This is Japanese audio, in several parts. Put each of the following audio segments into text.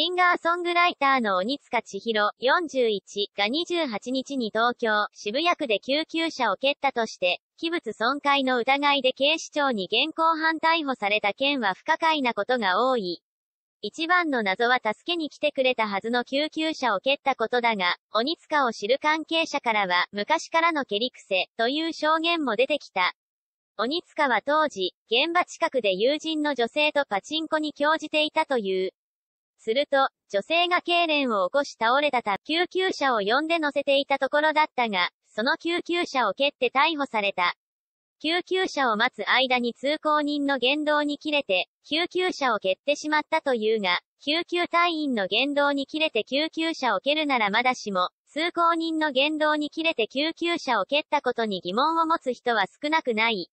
シンガーソングライターの鬼塚千尋41が28日に東京、渋谷区で救急車を蹴ったとして、器物損壊の疑いで警視庁に現行犯逮捕された件は不可解なことが多い。一番の謎は助けに来てくれたはずの救急車を蹴ったことだが、鬼塚を知る関係者からは、昔からの蹴り癖、という証言も出てきた。鬼塚は当時、現場近くで友人の女性とパチンコに興じていたという。すると、女性が痙攣を起こし倒れたた、救急車を呼んで乗せていたところだったが、その救急車を蹴って逮捕された。救急車を待つ間に通行人の言動に切れて、救急車を蹴ってしまったというが、救急隊員の言動に切れて救急車を蹴るならまだしも、通行人の言動に切れて救急車を蹴ったことに疑問を持つ人は少なくない。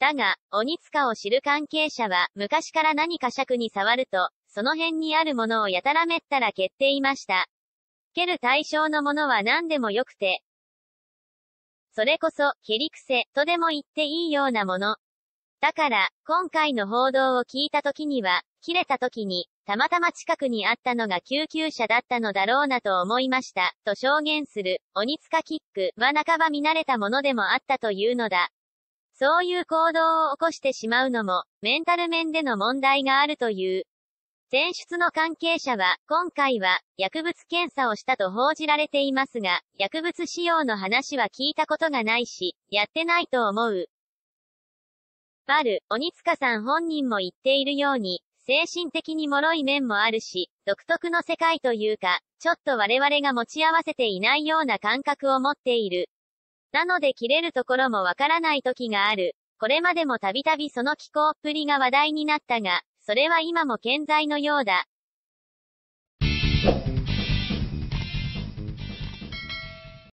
だが、鬼塚を知る関係者は、昔から何か尺に触ると、その辺にあるものをやたらめったら蹴っていました。蹴る対象のものは何でもよくて。それこそ、蹴り癖、とでも言っていいようなもの。だから、今回の報道を聞いた時には、切れた時に、たまたま近くにあったのが救急車だったのだろうなと思いました、と証言する、鬼塚キックは半ば見慣れたものでもあったというのだ。そういう行動を起こしてしまうのも、メンタル面での問題があるという。選出の関係者は、今回は、薬物検査をしたと報じられていますが、薬物使用の話は聞いたことがないし、やってないと思う。バル、鬼塚さん本人も言っているように、精神的に脆い面もあるし、独特の世界というか、ちょっと我々が持ち合わせていないような感覚を持っている。なので切れるところもわからない時がある。これまでもたびたびその気候っぷりが話題になったが、それは今も健在のようだ。